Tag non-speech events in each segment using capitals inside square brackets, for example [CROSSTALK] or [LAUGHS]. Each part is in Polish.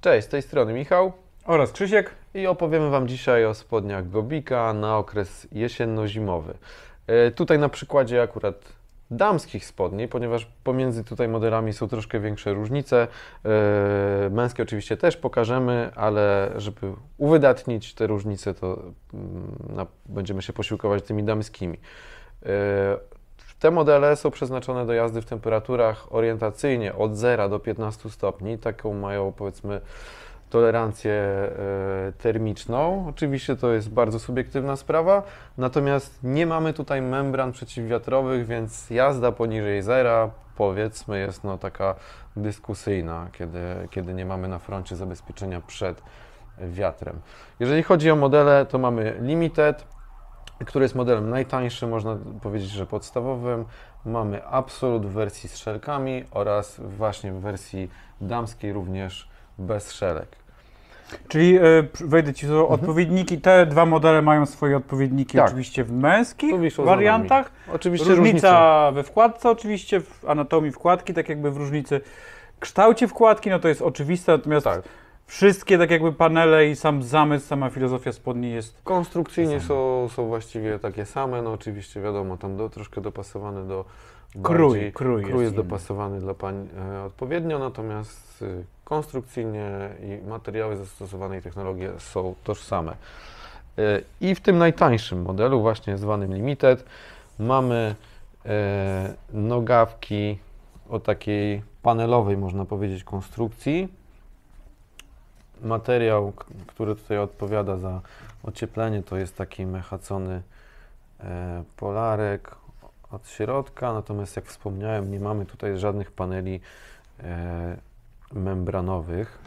Cześć, z tej strony Michał oraz Krzysiek i opowiemy Wam dzisiaj o spodniach Gobika na okres jesienno-zimowy. E, tutaj na przykładzie akurat damskich spodni, ponieważ pomiędzy tutaj modelami są troszkę większe różnice. E, męskie oczywiście też pokażemy, ale żeby uwydatnić te różnice, to mm, będziemy się posiłkować tymi damskimi. E, te modele są przeznaczone do jazdy w temperaturach orientacyjnie od 0 do 15 stopni. Taką mają powiedzmy tolerancję e, termiczną. Oczywiście to jest bardzo subiektywna sprawa, natomiast nie mamy tutaj membran przeciwwiatrowych, więc jazda poniżej zera powiedzmy jest no taka dyskusyjna, kiedy, kiedy nie mamy na froncie zabezpieczenia przed wiatrem. Jeżeli chodzi o modele, to mamy Limited, który jest modelem najtańszym, można powiedzieć, że podstawowym. Mamy Absolut w wersji z szelkami oraz właśnie w wersji damskiej również bez szelek. Czyli e, wejdę ci są mhm. odpowiedniki. Te dwa modele mają swoje odpowiedniki tak. oczywiście w męskich wariantach. Oczywiście różnica we wkładce, oczywiście w anatomii wkładki, tak jakby w różnicy kształcie wkładki, no to jest oczywiste, natomiast tak wszystkie tak jakby panele i sam zamysł, sama filozofia spodni jest... Konstrukcyjnie są, są właściwie takie same, no oczywiście wiadomo, tam do, troszkę dopasowane do... Krój, bardziej, krój, krój jest, jest dopasowany dla pań e, odpowiednio, natomiast y, konstrukcyjnie i materiały zastosowane i technologie są tożsame. E, I w tym najtańszym modelu, właśnie zwanym Limited, mamy e, nogawki o takiej panelowej, można powiedzieć, konstrukcji materiał, który tutaj odpowiada za ocieplenie, to jest taki mechacony e, polarek od środka, natomiast jak wspomniałem, nie mamy tutaj żadnych paneli e, membranowych.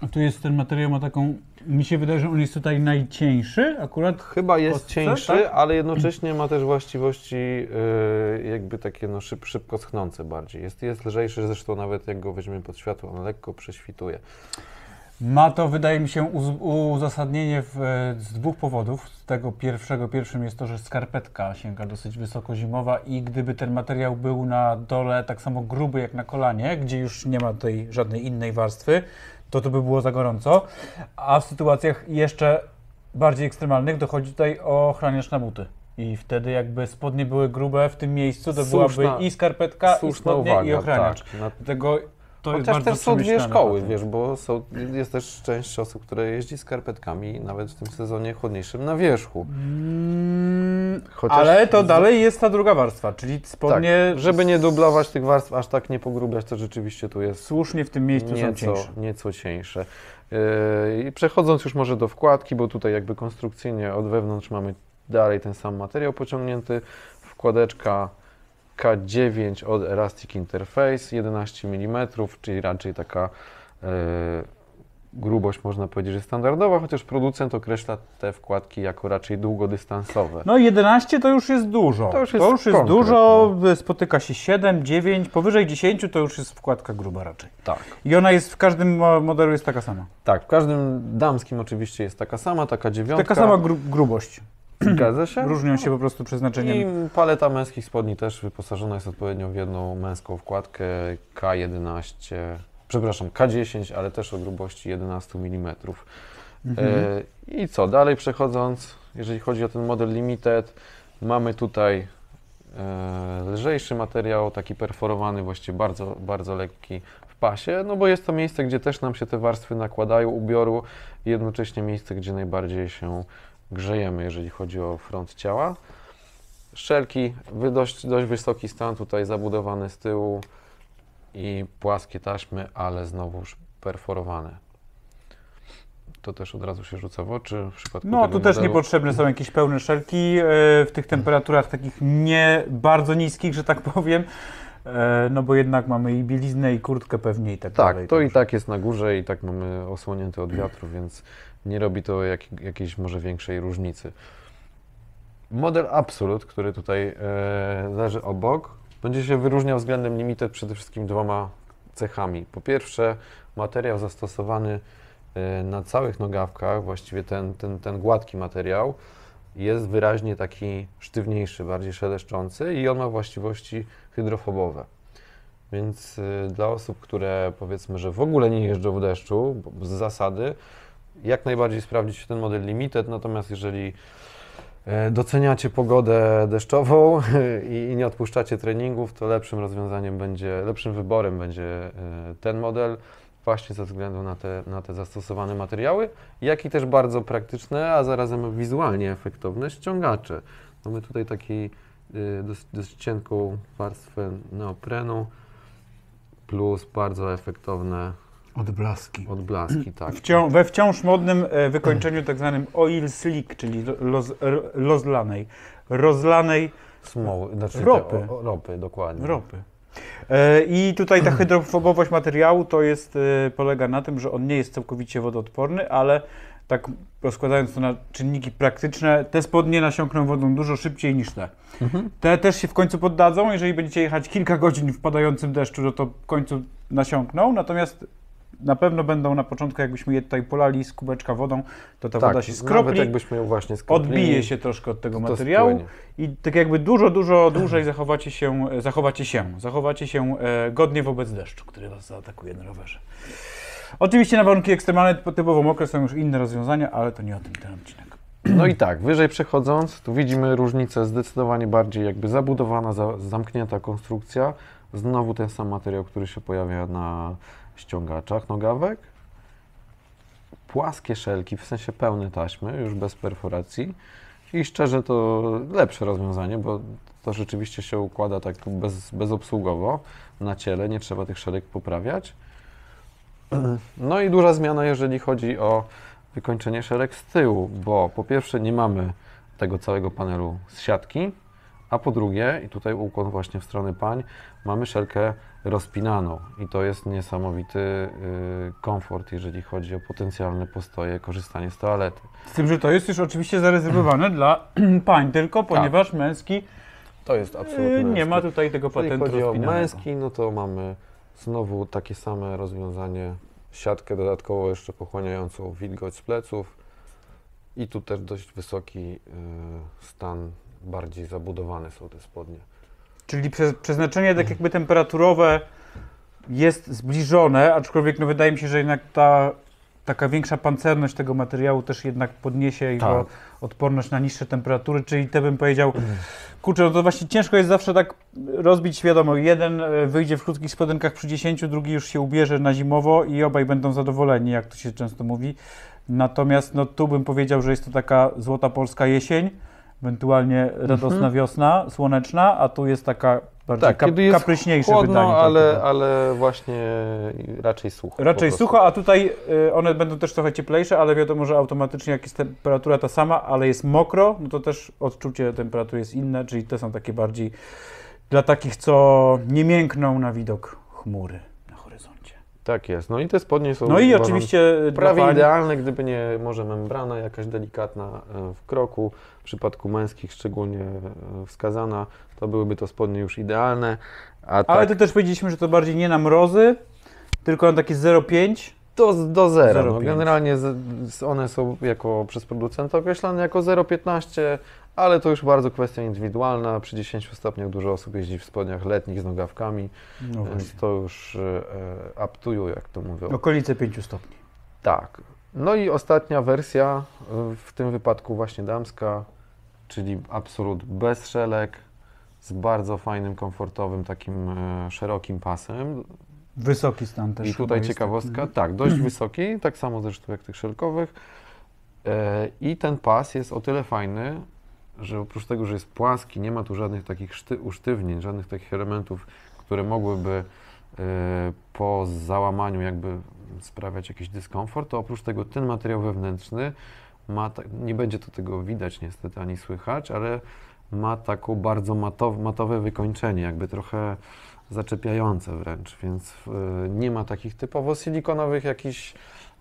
A tu jest ten materiał, ma taką, mi się wydaje, że on jest tutaj najcieńszy akurat. Chyba jest kostce, cieńszy, tak? ale jednocześnie ma też właściwości e, jakby takie no szyb, szybko schnące bardziej. Jest, jest lżejszy, zresztą nawet jak go weźmiemy pod światło, on lekko prześwituje. Ma to, wydaje mi się, uz- uzasadnienie w, e, z dwóch powodów. Z tego pierwszego, pierwszym jest to, że skarpetka sięga dosyć wysoko zimowa i gdyby ten materiał był na dole tak samo gruby jak na kolanie, gdzie już nie ma tej żadnej innej warstwy, to to by było za gorąco. A w sytuacjach jeszcze bardziej ekstremalnych dochodzi tutaj o chraniacz na buty. I wtedy jakby spodnie były grube w tym miejscu, to Słuszna- byłaby i skarpetka, i spodnie, uwaga, i ochraniacz. tak. Dlatego to Chociaż jest też są dwie szkoły, patent. wiesz, bo są, jest też część osób, które jeździ skarpetkami nawet w tym sezonie chłodniejszym na wierzchu. Mm, ale to z... dalej jest ta druga warstwa, czyli tak, spodnie... Tak, żeby nie dublować tych warstw, aż tak nie pogrubiać, to rzeczywiście tu jest... Słusznie w tym miejscu nieco, są cieńsze. Nieco cieńsze. Yy, przechodząc już może do wkładki, bo tutaj jakby konstrukcyjnie od wewnątrz mamy dalej ten sam materiał pociągnięty, wkładeczka K9 od Elastic Interface, 11 mm, czyli raczej taka e, grubość można powiedzieć, że standardowa, chociaż producent określa te wkładki jako raczej długodystansowe. No 11 to już jest dużo. To już jest, to już jest dużo, e, spotyka się 7, 9, powyżej 10 to już jest wkładka gruba raczej. Tak. I ona jest w każdym modelu jest taka sama. Tak, w każdym damskim oczywiście jest taka sama, taka dziewiątka. Taka sama gru grubość. Zgadza się? Różnią się po prostu przeznaczeniem. I paleta męskich spodni też wyposażona jest odpowiednio w jedną męską wkładkę K11, przepraszam, K10, ale też o grubości 11 mm. Mhm. E, I co, dalej przechodząc, jeżeli chodzi o ten model Limited, mamy tutaj e, lżejszy materiał, taki perforowany, właściwie bardzo, bardzo lekki w pasie, no bo jest to miejsce, gdzie też nam się te warstwy nakładają ubioru i jednocześnie miejsce, gdzie najbardziej się grzejemy, jeżeli chodzi o front ciała. Szelki, dość, dość wysoki stan, tutaj zabudowany z tyłu i płaskie taśmy, ale znowuż perforowane. To też od razu się rzuca w oczy. W przypadku no, tu też niepotrzebne są jakieś pełne szelki e, w tych temperaturach takich nie bardzo niskich, że tak powiem. E, no bo jednak mamy i bieliznę, i kurtkę pewnie i tak, tak dalej. Tak, to i tak jest na górze i tak mamy osłonięte od wiatru, więc nie robi to jak, jakiejś może większej różnicy. Model Absolut, który tutaj e, leży obok, będzie się wyróżniał względem Limited przede wszystkim dwoma cechami. Po pierwsze, materiał zastosowany e, na całych nogawkach, właściwie ten, ten, ten gładki materiał, jest wyraźnie taki sztywniejszy, bardziej szeleszczący i on ma właściwości hydrofobowe. Więc y, dla osób, które powiedzmy, że w ogóle nie jeżdżą w deszczu z zasady, jak najbardziej sprawdzi się ten model limited, natomiast jeżeli e, doceniacie pogodę deszczową [LAUGHS] i nie odpuszczacie treningów, to lepszym rozwiązaniem będzie, lepszym wyborem będzie e, ten model właśnie ze względu na te, na te zastosowane materiały, jak i też bardzo praktyczne, a zarazem wizualnie efektowne ściągacze. Mamy no, tutaj taki y, dość dosyć, dosyć cienką warstwę neoprenu plus bardzo efektowne Odblaski. Odblaski, tak. Wcią we wciąż modnym e, wykończeniu tak zwanym oil slick, czyli rozlanej, rozlanej smoły, znaczy ropy. o, ropy, dokładnie. Ropy. E, I tutaj ta hydrofobowość materiału to jest, e, polega na tym, że on nie jest całkowicie wodoodporny, ale tak rozkładając to na czynniki praktyczne, te spodnie nasiąkną wodą dużo szybciej niż te. Mhm. Te też się w końcu poddadzą, jeżeli będziecie jechać kilka godzin w padającym deszczu, no to w końcu nasiąkną, natomiast na pewno będą na początku, jakbyśmy je tutaj polali z kubeczka wodą, to ta tak, woda się skropli, nawet jakbyśmy ją właśnie skropli, odbije się troszkę od tego materiału i tak jakby dużo, dużo dłużej zachowacie się, zachowacie się, zachowacie się e, godnie wobec deszczu, który Was zaatakuje na rowerze. Oczywiście na warunki ekstremalne, typowo mokre są już inne rozwiązania, ale to nie o tym ten odcinek. No i tak, wyżej przechodząc, tu widzimy różnicę zdecydowanie bardziej jakby zabudowana, za, zamknięta konstrukcja. Znowu ten sam materiał, który się pojawia na ściągaczach nogawek, płaskie szelki, w sensie pełne taśmy, już bez perforacji. I szczerze to lepsze rozwiązanie, bo to rzeczywiście się układa tak bez, bezobsługowo na ciele, nie trzeba tych szelek poprawiać. [CLEARS THROAT] No i duża zmiana, jeżeli chodzi o wykończenie szereg z tyłu, bo po pierwsze nie mamy tego całego panelu z siatki, a po drugie, i tutaj ukłon właśnie w stronę pań, mamy szelkę rozpinaną i to jest niesamowity y, komfort, jeżeli chodzi o potencjalne postoje, korzystanie z toalety. Z tym, że to jest już oczywiście zarezerwowane dla [CLEARS THROAT] pań tylko, tak. ponieważ tak. męski to jest absolutnie y, nie ma tutaj tego patentu Jeżeli chodzi o męski, no to mamy znowu takie same rozwiązanie, siatkę dodatkowo jeszcze pochłaniającą wilgoć z pleców i tu też dość wysoki y, stan, bardziej zabudowane są te spodnie. Czyli przeznaczenie tak jakby temperaturowe jest zbliżone, aczkolwiek no wydaje mi się, że jednak ta taka większa pancerność tego materiału też jednak podniesie tak. jego odporność na niższe temperatury, czyli te bym powiedział, mhm. kurczę, no to właśnie ciężko jest zawsze tak rozbić, wiadomo, jeden e, wyjdzie w krótkich spodenkach przy 10, drugi już się ubierze na zimowo i obaj będą zadowoleni, jak to się często mówi. Natomiast no tu bym powiedział, że jest to taka złota polska jesień, ewentualnie mhm. radosna mhm. wiosna, słoneczna, a tu jest taka bardziej tak, kap kiedy jest kapryśniejsze chłodno, wydanie. Ale, ale właśnie raczej sucho. Raczej sucho, a tutaj y, one będą też trochę cieplejsze, ale wiadomo, że automatycznie jak jest temperatura ta sama, ale jest mokro, no to też odczucie temperatury jest inne, czyli te są takie bardziej dla takich, co nie miękną na widok chmury na horyzoncie. Tak jest. No i te spodnie są. No i oczywiście e, prawie idealne, gdyby nie może membrana jakaś delikatna e, w kroku. W przypadku męskich szczególnie e, wskazana, to byłyby to spodnie już idealne. Ale tak... to też powiedzieliśmy, że to bardziej nie na mrozy, tylko na takie 0,5. Do, do zera. No, generalnie one są jako przez producenta określane jako 0,15 ale to już bardzo kwestia indywidualna. Przy 10 stopniach dużo osób jeździ w spodniach letnich z nogawkami, no e, więc to już aptują, e, e, jak to mówią. Okolice 5 stopni. Tak. No i ostatnia wersja, w tym wypadku właśnie damska, czyli Absolut bez szelek, z bardzo fajnym, komfortowym, takim szerokim pasem. Wysoki stan też. I tutaj ciekawostka, taki. No. tak, dość [CLEARS THROAT] wysoki, tak samo zresztą jak tych szelkowych. I ten pas jest o tyle fajny, że oprócz tego, że jest płaski, nie ma tu żadnych takich usztywnień, żadnych takich elementów, które mogłyby y, po załamaniu jakby sprawiać jakiś dyskomfort, to oprócz tego ten materiał wewnętrzny ma, ta, nie będzie to tego widać niestety ani słychać, ale ma taką bardzo matowe, matowe wykończenie, jakby trochę zaczepiające wręcz, więc y, nie ma takich typowo silikonowych jakichś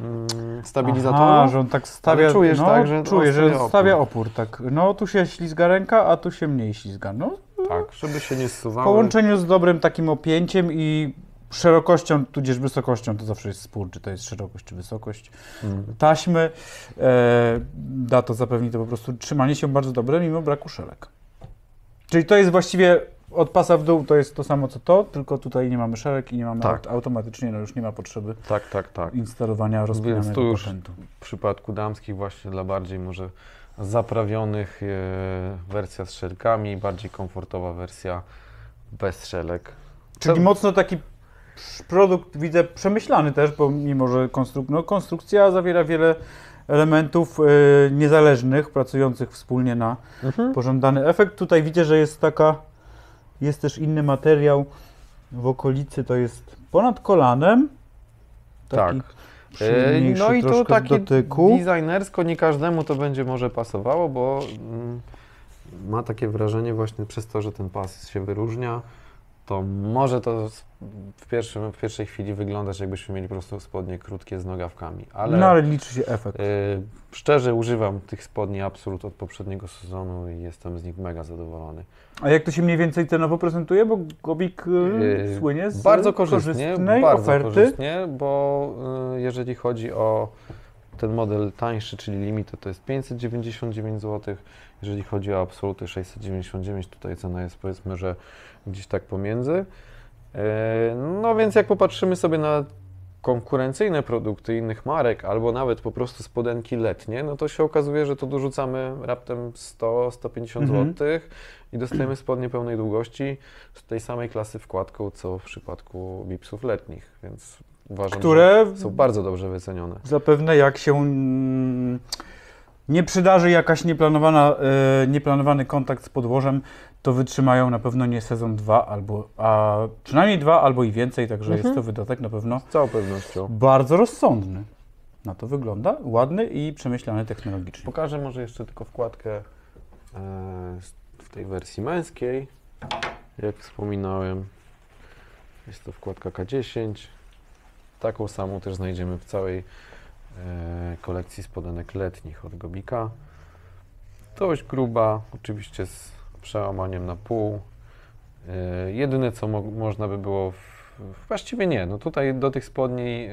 mm, A, Aha, że on tak stawia, czujesz no, tak, że czuję, że stawia opór, tak. No tu się ślizga ręka, a tu się mniej ślizga. No, tak, żeby się nie zsuwały. W połączeniu z dobrym takim opięciem i szerokością, tudzież wysokością, to zawsze jest spór, czy to jest szerokość, czy wysokość mm. taśmy, e, da to zapewni to po prostu trzymanie się bardzo dobre, mimo braku szelek. Czyli to jest właściwie od pasa w dół to jest to samo co to, tylko tutaj nie mamy szereg i nie mamy tak. aut automatycznie, no już nie ma potrzeby tak, tak, tak. instalowania rozpinanego Więc tu już patentu. w przypadku damskich właśnie dla bardziej może zaprawionych e, wersja z szelkami, bardziej komfortowa wersja bez szelek. Czyli mocno taki produkt widzę przemyślany też, bo mimo że konstruk no, konstrukcja zawiera wiele elementów y, niezależnych, pracujących wspólnie na mhm. pożądany efekt. Tutaj widzę, że jest taka jest też inny materiał w okolicy, to jest ponad kolanem. Taki tak. No i to taki dotyku. designersko nie każdemu to będzie może pasowało, bo mm, ma takie wrażenie właśnie przez to, że ten pas się wyróżnia, to może to w, pierwszym, w pierwszej chwili wyglądać, jakbyśmy mieli po prostu spodnie krótkie z nogawkami. Ale, no ale liczy się efekt. Y, szczerze używam tych spodni Absolut od poprzedniego sezonu i jestem z nich mega zadowolony. A jak to się mniej więcej cenowo prezentuje? Bo Gobik y, y, słynie z bardzo korzystnie, bardzo oferty. korzystnie, bo jeżeli chodzi o ten model tańszy, czyli limity, to jest 599 zł. Jeżeli chodzi o absoluty 699, tutaj cena jest powiedzmy, że gdzieś tak pomiędzy. E, no więc jak popatrzymy sobie na konkurencyjne produkty innych marek, albo nawet po prostu spodenki letnie, no to się okazuje, że to dorzucamy raptem 100-150 mhm. zł i dostajemy spodnie pełnej długości z tej samej klasy wkładką, co w przypadku bipsów letnich, więc uważam, które są bardzo dobrze wycenione. Zapewne jak się mm, nie przydarzy jakaś nieplanowana, e, nieplanowany kontakt z podłożem, to wytrzymają na pewno nie sezon dwa albo, a przynajmniej dwa albo i więcej, także mhm. jest to mhm. wydatek na pewno z całą pewnością bardzo rozsądny. Na to wygląda ładny i przemyślany technologicznie. Pokażę może jeszcze tylko wkładkę e, w tej wersji męskiej. Jak wspominałem, jest to wkładka K10. Taką samą też znajdziemy w całej e, kolekcji spodenek letnich od Gobika. Dość gruba, oczywiście z przełamaniem na pół. E, jedyne co mo można by było, w... właściwie nie, no tutaj do tych spodni e,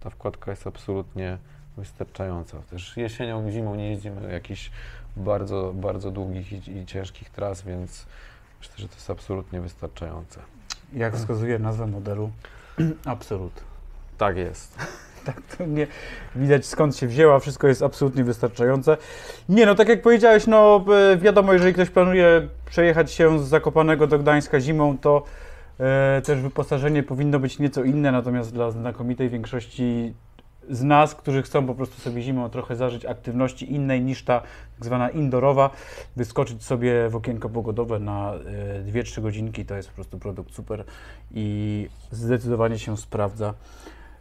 ta wkładka jest absolutnie wystarczająca. Też jesienią, zimą nie jeździmy jakichś bardzo, bardzo długich i, i ciężkich tras, więc myślę, że to jest absolutnie wystarczające. Jak wskazuje nazwa modelu? [CLEARS THROAT] Absolut. Tak jest. [LAUGHS] tak, to nie widać skąd się wzięła, wszystko jest absolutnie wystarczające. Nie, no tak jak powiedziałeś, no e, wiadomo, jeżeli ktoś planuje przejechać się z Zakopanego do Gdańska zimą, to e, też wyposażenie powinno być nieco inne, natomiast dla znakomitej większości z nas, którzy chcą po prostu sobie zimą trochę zażyć aktywności innej niż ta tak zwana indoorowa, wyskoczyć sobie w okienko pogodowe na 2-3 e, godzinki, to jest po prostu produkt super i zdecydowanie się sprawdza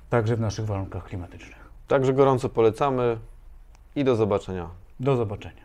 także w naszych warunkach klimatycznych. Także gorąco polecamy i do zobaczenia. Do zobaczenia.